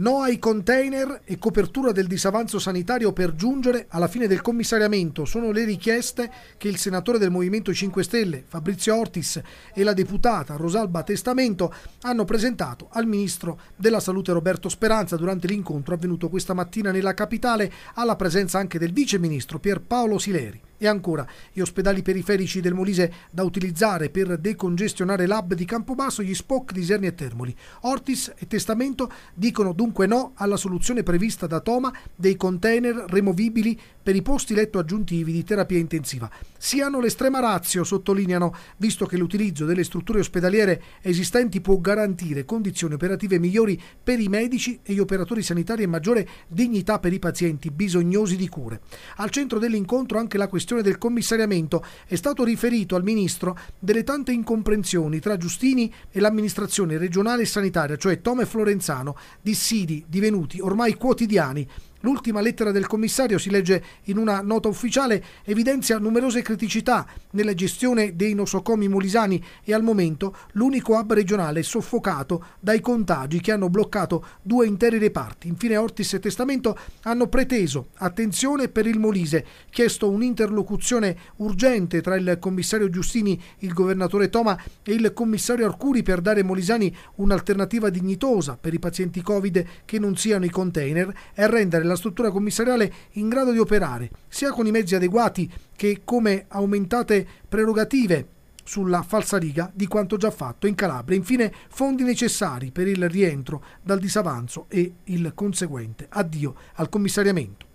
No ai container e copertura del disavanzo sanitario per giungere alla fine del commissariamento sono le richieste che il senatore del Movimento 5 Stelle Fabrizio Ortis e la deputata Rosalba Testamento hanno presentato al ministro della Salute Roberto Speranza durante l'incontro avvenuto questa mattina nella capitale alla presenza anche del vice ministro Pierpaolo Sileri. E ancora, gli ospedali periferici del Molise da utilizzare per decongestionare l'hub di Campobasso, gli Spocchi di Isernia e Termoli. Ortis e Testamento dicono dunque no alla soluzione prevista da Toma dei container removibili per i posti letto aggiuntivi di terapia intensiva. Siano l'estrema razio, sottolineano, visto che l'utilizzo delle strutture ospedaliere esistenti può garantire condizioni operative migliori per i medici e gli operatori sanitari e maggiore dignità per i pazienti bisognosi di cure. Al centro dell'incontro anche la questione del commissariamento è stato riferito al Ministro delle tante incomprensioni tra Giustini e l'amministrazione regionale e sanitaria, cioè Tome e Florenzano, dissidi divenuti ormai quotidiani L'ultima lettera del commissario, si legge in una nota ufficiale, evidenzia numerose criticità nella gestione dei nosocomi molisani e al momento l'unico hub regionale soffocato dai contagi che hanno bloccato due interi reparti. Infine Ortis e Testamento hanno preteso attenzione per il Molise, chiesto un'interlocuzione urgente tra il commissario Giustini, il governatore Toma e il commissario Arcuri per dare molisani un'alternativa dignitosa per i pazienti Covid che non siano i container e rendere la struttura commissariale in grado di operare, sia con i mezzi adeguati che come aumentate prerogative sulla falsariga di quanto già fatto in Calabria. Infine, fondi necessari per il rientro dal disavanzo e il conseguente addio al commissariamento.